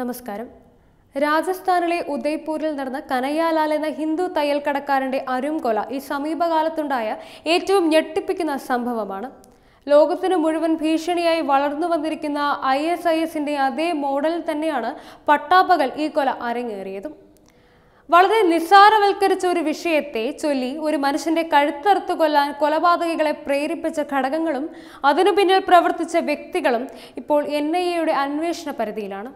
നമസ്കാരം രാജസ്ഥാനിലെ ഉദയ്പൂരിൽ നടന്ന കനയ്യാലാൽ എന്ന ഹിന്ദു തയ്യൽ കടക്കാരന്റെ അരുംകൊല ഈ സമീപകാലത്തുണ്ടായ ഏറ്റവും ഞെട്ടിപ്പിക്കുന്ന സംഭവമാണ് ലോകത്തിന് മുഴുവൻ ഭീഷണിയായി വളർന്നു വന്നിരിക്കുന്ന ഐ എസ് ഐ എസിന്റെ അതേ മോഡലിൽ തന്നെയാണ് പട്ടാപ്പകൽ ഈ കൊല അരങ്ങേറിയതും വളരെ നിസ്സാരവൽക്കരിച്ച ഒരു വിഷയത്തെ ചൊല്ലി ഒരു മനുഷ്യന്റെ കഴുത്തറുത്ത് കൊല്ലാൻ കൊലപാതകികളെ പ്രേരിപ്പിച്ച ഘടകങ്ങളും അതിനു പിന്നിൽ പ്രവർത്തിച്ച വ്യക്തികളും ഇപ്പോൾ എൻ ഐ എയുടെ അന്വേഷണ പരിധിയിലാണ്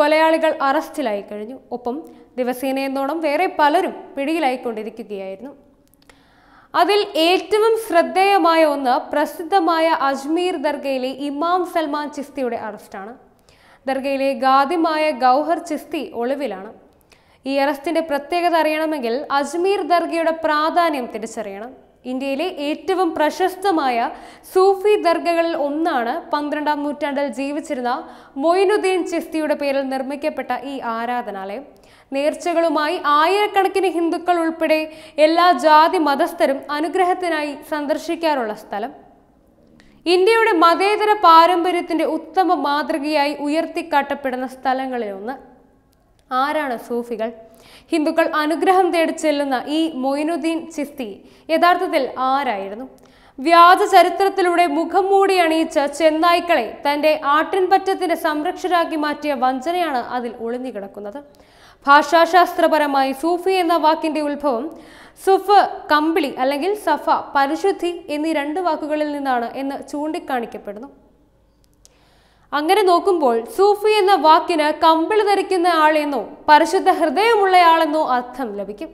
കൊലയാളികൾ അറസ്റ്റിലായി കഴിഞ്ഞു ഒപ്പം ദിവസേനയെന്നോണം വേറെ പലരും പിടിയിലായിക്കൊണ്ടിരിക്കുകയായിരുന്നു അതിൽ ഏറ്റവും ശ്രദ്ധേയമായ ഒന്ന് പ്രസിദ്ധമായ അജ്മീർ ദർഗയിലെ ഇമാം സൽമാൻ ചിസ്തിയുടെ അറസ്റ്റാണ് ദർഗയിലെ ഗാദിമായ ഗൗഹർ ചിസ്തി ഒളിവിലാണ് ഈ അറസ്റ്റിന്റെ പ്രത്യേകത അറിയണമെങ്കിൽ അജ്മീർ ദർഗയുടെ പ്രാധാന്യം തിരിച്ചറിയണം ഇന്ത്യയിലെ ഏറ്റവും പ്രശസ്തമായ സൂഫി ദർഗകളിൽ ഒന്നാണ് പന്ത്രണ്ടാം നൂറ്റാണ്ടിൽ ജീവിച്ചിരുന്ന മൊയിനുദ്ദീൻ ചിസ്തിയുടെ പേരിൽ നിർമ്മിക്കപ്പെട്ട ഈ ആരാധനാലയം നേർച്ചകളുമായി ആയിരക്കണക്കിന് ഹിന്ദുക്കൾ ഉൾപ്പെടെ എല്ലാ ജാതി മതസ്ഥരും അനുഗ്രഹത്തിനായി സന്ദർശിക്കാറുള്ള സ്ഥലം ഇന്ത്യയുടെ മതേതര പാരമ്പര്യത്തിന്റെ ഉത്തമ മാതൃകയായി ഉയർത്തിക്കാട്ടപ്പെടുന്ന സ്ഥലങ്ങളിലൊന്ന് ആരാണ് സൂഫികൾ ഹിന്ദുക്കൾ അനുഗ്രഹം തേടി ചെല്ലുന്ന ഈ മൊയിനുദ്ദീൻ ചിസ്തി യഥാർത്ഥത്തിൽ ആരായിരുന്നു വ്യാജ ചരിത്രത്തിലൂടെ മുഖം മൂടി അണിയിച്ച ചെന്നായ്ക്കളെ തൻ്റെ ആട്ടിൻപറ്റത്തിൻ്റെ സംരക്ഷരാക്കി മാറ്റിയ വഞ്ചനയാണ് അതിൽ ഒളിഞ്ഞുകിടക്കുന്നത് ഭാഷാശാസ്ത്രപരമായി സൂഫി എന്ന വാക്കിൻ്റെ ഉത്ഭവം സുഫ് കമ്പിളി അല്ലെങ്കിൽ സഫ പരിശുദ്ധി എന്നീ രണ്ട് വാക്കുകളിൽ നിന്നാണ് എന്ന് ചൂണ്ടിക്കാണിക്കപ്പെടുന്നു അങ്ങനെ നോക്കുമ്പോൾ സൂഫി എന്ന വാക്കിന് കമ്പിളി ധരിക്കുന്ന ആളെന്നോ പരിശുദ്ധ ഹൃദയമുള്ളയാളെന്നോ അർത്ഥം ലഭിക്കും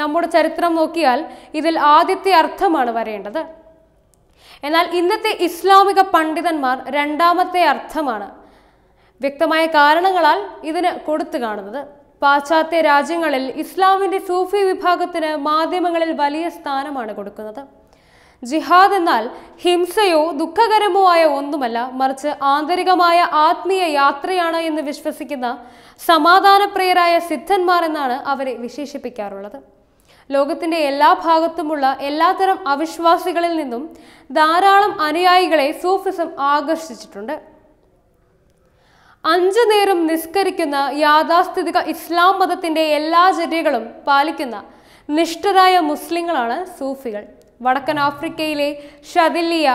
നമ്മുടെ ചരിത്രം നോക്കിയാൽ ഇതിൽ ആദ്യത്തെ അർത്ഥമാണ് വരേണ്ടത് എന്നാൽ ഇന്നത്തെ ഇസ്ലാമിക പണ്ഡിതന്മാർ രണ്ടാമത്തെ അർത്ഥമാണ് വ്യക്തമായ കാരണങ്ങളാൽ ഇതിന് കൊടുത്തു കാണുന്നത് പാശ്ചാത്യ രാജ്യങ്ങളിൽ ഇസ്ലാമിന്റെ സൂഫി വിഭാഗത്തിന് മാധ്യമങ്ങളിൽ വലിയ സ്ഥാനമാണ് കൊടുക്കുന്നത് ജിഹാദ് എന്നാൽ ഹിംസയോ ദുഃഖകരമോ ആയ ഒന്നുമല്ല മറിച്ച് ആന്തരികമായ ആത്മീയ യാത്രയാണ് എന്ന് വിശ്വസിക്കുന്ന സമാധാനപ്രിയരായ സിദ്ധന്മാർ എന്നാണ് അവരെ വിശേഷിപ്പിക്കാറുള്ളത് ലോകത്തിന്റെ എല്ലാ ഭാഗത്തുമുള്ള എല്ലാത്തരം അവിശ്വാസികളിൽ നിന്നും ധാരാളം അനുയായികളെ സൂഫിസം ആകർഷിച്ചിട്ടുണ്ട് അഞ്ചു നേരം നിസ്കരിക്കുന്ന യാഥാസ്ഥിതിക ഇസ്ലാം മതത്തിന്റെ എല്ലാ ചര്യകളും പാലിക്കുന്ന നിഷ്ഠരായ മുസ്ലിങ്ങളാണ് സൂഫികൾ വടക്കൻ ആഫ്രിക്കയിലെ ഷദില്ലിയ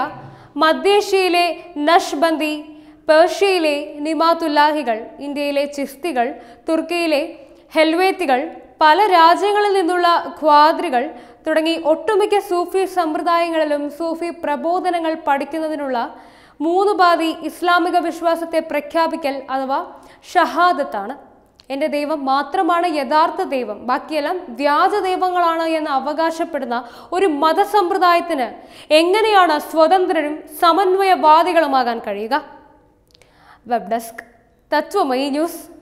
മധ്യേഷ്യയിലെ നഷ്ബന്ദി പേർഷ്യയിലെ നിമാതുല്ലാഹികൾ ഇന്ത്യയിലെ ചിസ്തികൾ തുർക്കിയിലെ ഹെൽവേത്തികൾ പല രാജ്യങ്ങളിൽ നിന്നുള്ള ഖ്വാദ്രികൾ തുടങ്ങി ഒട്ടുമിക്ക സൂഫി സമ്പ്രദായങ്ങളിലും സൂഫി പ്രബോധനങ്ങൾ പഠിക്കുന്നതിനുള്ള മൂന്ന് പാതി ഇസ്ലാമിക വിശ്വാസത്തെ പ്രഖ്യാപിക്കൽ അഥവാ ഷഹാദത്താണ് എൻ്റെ ദൈവം മാത്രമാണ് യഥാർത്ഥ ദൈവം ബാക്കിയെല്ലാം വ്യാജ ദൈവങ്ങളാണ് എന്ന് അവകാശപ്പെടുന്ന ഒരു മതസമ്പ്രദായത്തിന് എങ്ങനെയാണ് സ്വതന്ത്രരും സമന്വയവാദികളുമാകാൻ കഴിയുക വെബ് ഡെസ്ക് തത്വമയി ന്യൂസ്